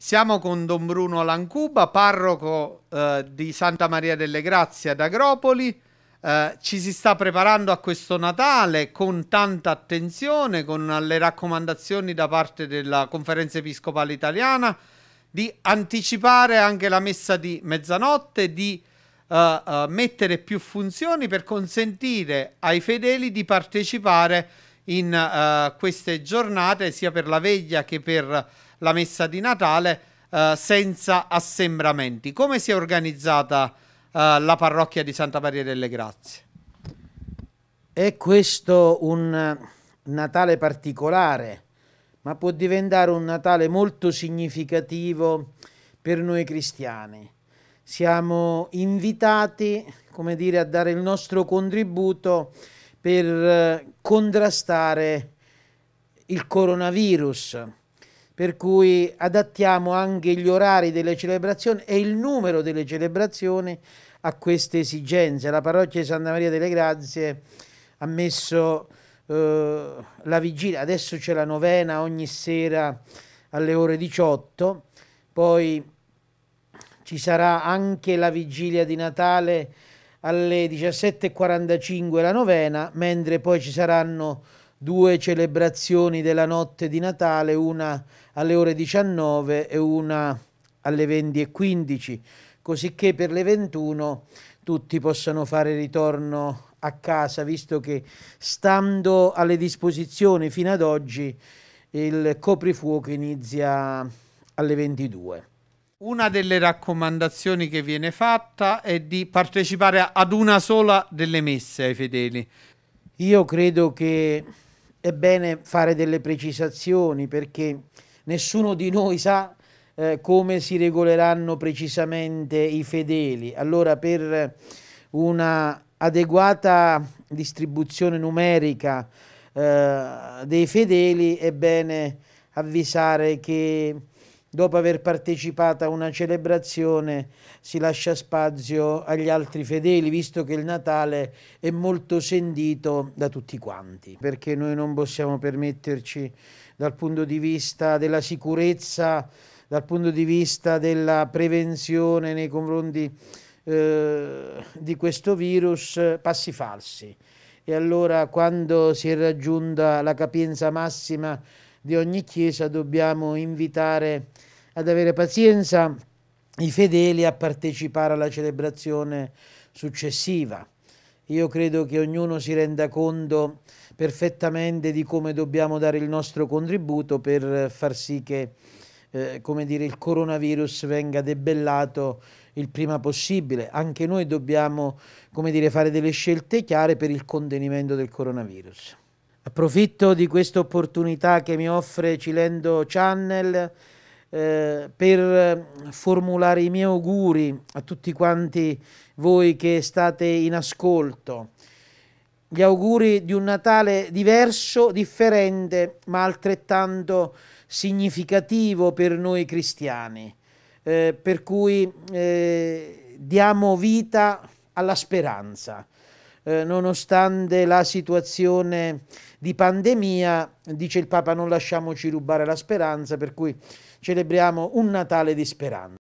Siamo con Don Bruno Lancuba, parroco eh, di Santa Maria delle Grazie ad Agropoli. Eh, ci si sta preparando a questo Natale con tanta attenzione, con le raccomandazioni da parte della Conferenza Episcopale Italiana di anticipare anche la messa di mezzanotte, di eh, eh mettere più funzioni per consentire ai fedeli di partecipare in eh, queste giornate sia per la veglia che per la messa di Natale eh, senza assembramenti. Come si è organizzata eh, la parrocchia di Santa Maria delle Grazie? È questo un eh, Natale particolare, ma può diventare un Natale molto significativo per noi cristiani. Siamo invitati, come dire, a dare il nostro contributo per eh, contrastare il coronavirus per cui adattiamo anche gli orari delle celebrazioni e il numero delle celebrazioni a queste esigenze. La parrocchia di Santa Maria delle Grazie ha messo eh, la vigilia, adesso c'è la novena ogni sera alle ore 18, poi ci sarà anche la vigilia di Natale alle 17.45 la novena, mentre poi ci saranno due celebrazioni della notte di Natale, una alle ore 19 e una alle 20.15, così che per le 21 tutti possano fare ritorno a casa, visto che stando alle disposizioni fino ad oggi il coprifuoco inizia alle 22. Una delle raccomandazioni che viene fatta è di partecipare ad una sola delle messe ai fedeli. Io credo che è bene fare delle precisazioni perché nessuno di noi sa eh, come si regoleranno precisamente i fedeli. Allora per una adeguata distribuzione numerica eh, dei fedeli è bene avvisare che dopo aver partecipato a una celebrazione, si lascia spazio agli altri fedeli, visto che il Natale è molto sentito da tutti quanti, perché noi non possiamo permetterci dal punto di vista della sicurezza, dal punto di vista della prevenzione nei confronti eh, di questo virus, passi falsi. E allora quando si è raggiunta la capienza massima di ogni Chiesa dobbiamo invitare ad avere pazienza i fedeli a partecipare alla celebrazione successiva. Io credo che ognuno si renda conto perfettamente di come dobbiamo dare il nostro contributo per far sì che eh, come dire, il coronavirus venga debellato il prima possibile. Anche noi dobbiamo come dire, fare delle scelte chiare per il contenimento del coronavirus. Approfitto di questa opportunità che mi offre Cilendo Channel eh, per formulare i miei auguri a tutti quanti voi che state in ascolto. Gli auguri di un Natale diverso, differente, ma altrettanto significativo per noi cristiani, eh, per cui eh, diamo vita alla speranza. Eh, nonostante la situazione di pandemia, dice il Papa, non lasciamoci rubare la speranza, per cui celebriamo un Natale di speranza.